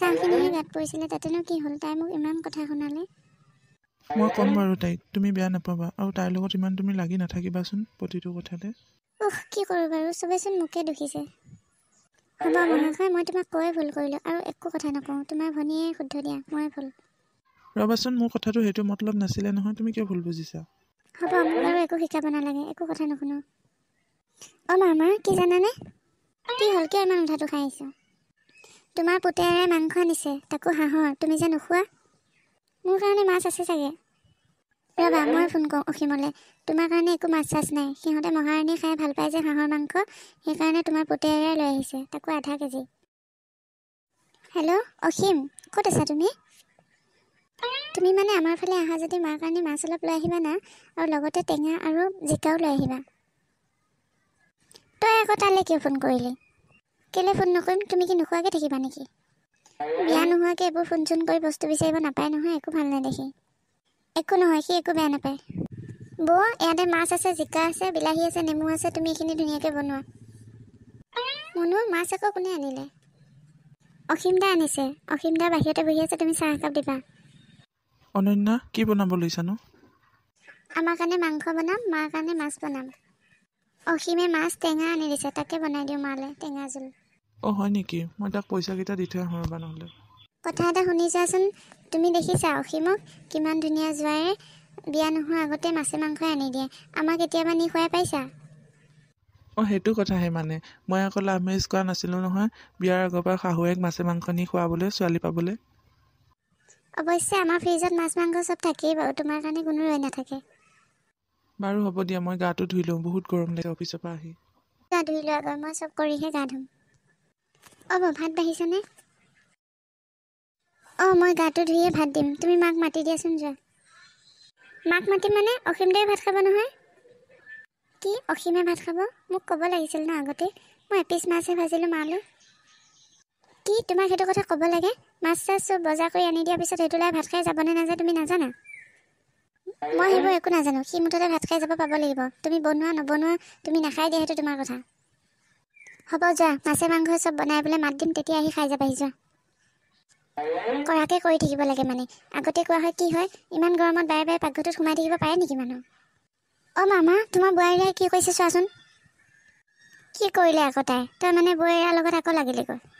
চাউখিনিহে গাত পৰিছিলে তাতেনো কি হ'ল তাই মোক ইমান কথা শুনালে মই ক'ম বাৰু তাইক তুমি বেয়া নাপাবা আৰু তাইৰ লগত ইমান তুমি লাগি নাথাকিবাচোন প্ৰতিটো কথাতে উহ কি কৰোঁ বাৰু চবেচোন মোকে দুখিছে হ'ব মহাশয় মই তোমাক কৈ ভুল কৰিলোঁ আৰু একো কথা নকওঁ তোমাৰ ভনীয়ে শুদ্ধ দিয়া মই ভুল ৰ'বাচোন মোৰ কথাটো সেইটো মতলব নাছিলে নহয় তুমি কিয় ভুল বুজিছা হ'ব মোক আৰু একো শিকাব নালাগে একো কথা নুশুনো অ' মামা কি জানানে কি হ'ল কিয় ইমান উঠাটো খাই আহিছোঁ তোমাৰ পুতেৰে মাংস আনিছে তাকো হাঁহৰ তুমি যে নোখোৱা মোৰ কাৰণে মাছ আছে চাগে ৰ'বা মই ফোন কৰোঁ অসীমলৈ তোমাৰ কাৰণে একো মাছ চাছ নাই সিহঁতে মহাৰাণী খাই ভাল পায় যে হাঁহৰ মাংস সেইকাৰণে তোমাৰ পুতেৰে লৈ আহিছে তাকো আধা কেজি হেল্ল' অসীম ক'ত আছা তুমি তুমি মানে আমাৰ ফালে আহা যদি মাৰ কাৰণে মাছ অলপ লৈ আহিবা না আৰু লগতে টেঙা আৰু জিকাও লৈ আহিবা তই আকৌ তালৈ কিয় ফোন কৰিলি কেলৈ ফোন নকৰিম তুমি কি নোখোৱাকৈ থাকিবা নেকি বেয়া নোহোৱাকৈ এইবোৰ ফোন চোন কৰি বস্তু বিচাৰিব নাপায় নহয় একো ভাল নেদেখি একো নহয় সি একো বেয়া নাপায় বৌ ইয়াতে মাছ আছে জিকা আছে বিলাহী আছে নেমু আছে তুমি এইখিনি ধুনীয়াকৈ বনোৱা মনু মাছ আকৌ কোনে আনিলে অসীম দা আনিছে অসীম দা বাহিৰতে বহি আছে তুমি চাহ একাপ দিবা অনন্যা কি বনাব লৈছা ন আমাৰ কাৰণে মাংস বনাম মাৰ কাৰণে মাছ বনাম অসীমে মাছ টেঙা আনি দিছে তাকে বনাই দিওঁ মালৈ টেঙা জোল অ হয় নেকি মই তাক পইচাকেইটা দি থৈ আহোঁ ৰ'বা নহ'লে কথা এটা শুনি যোৱাচোন তুমি দেখিছা অসীমক কিমান ধুনীয়া জোৱাইৰে বিয়া নোহোৱা আগতে মাছে মাংস আনি দিয়ে আমাক কেতিয়াবা নি খুৱাই পাইছা অঁ সেইটো কথাহে মানে মই আকৌ লাভ মেৰেজ কৰা নাছিলোঁ নহয় বিয়াৰ আগৰ পৰা শাহুৱেক মাছে মাংস নি খুৱাবলৈ ছোৱালী পাবলৈ অৱশ্যে আমাৰ ফ্ৰিজত মাছ মাংস চব থাকেই বাৰু তোমাৰ কাৰণে কোনো ৰৈ নাথাকে বাৰু হ'ব দিয়া মই গাটো ধুই লওঁ বহুত গৰম লাগে অফিচৰ পৰা আহি গা ধুই লোৱা মই চব কৰিহে গা ধুম অ'ব ভাত বাঢ়িছানে অঁ মই গাটো ধুইয়ে ভাত দিম তুমি মাক মাতি দিয়াচোন যোৱা মাক মাতিম মানে অসীমদাই ভাত খাব নহয় কি অসীমে ভাত খাব মোক ক'ব লাগিছিল ন আগতে মই এপিচ মাছহে ভাজিলোঁ মালৈ কি তোমাক সেইটো কথা ক'ব লাগে মাছ চাছ চব বজাৰ কৰি আনি দিয়াৰ পিছত সেইটোলৈ ভাত খাই যাবনে নাযায় তুমি নাজানা মই সেইবোৰ একো নাজানো সি মুঠতে ভাত খাই যাব পাব লাগিব তুমি বনোৱা নবনোৱা তুমি নাখাই দিয়া সেইটো তোমাৰ কথা হ'ব যোৱা মাছে মাংস চব বনাই পেলাই মাত দিম তেতিয়া আহি খাই যাবাহি যোৱা কৰাকে কৰি থাকিব লাগে মানে আগতে কোৱা হয় কি হয় ইমান গৰমত বাৰে বাৰে পাকঘৰটোত সোমাই থাকিব পাৰে নেকি মানুহ অঁ মামা তোমাৰ বোৱাৰীৰাই কি কৈছে চোৱাচোন কি কৰিলে আকৌ তাই তই মানে বোৱাৰীৰাৰ লগত আকৌ লাগিলেগৈ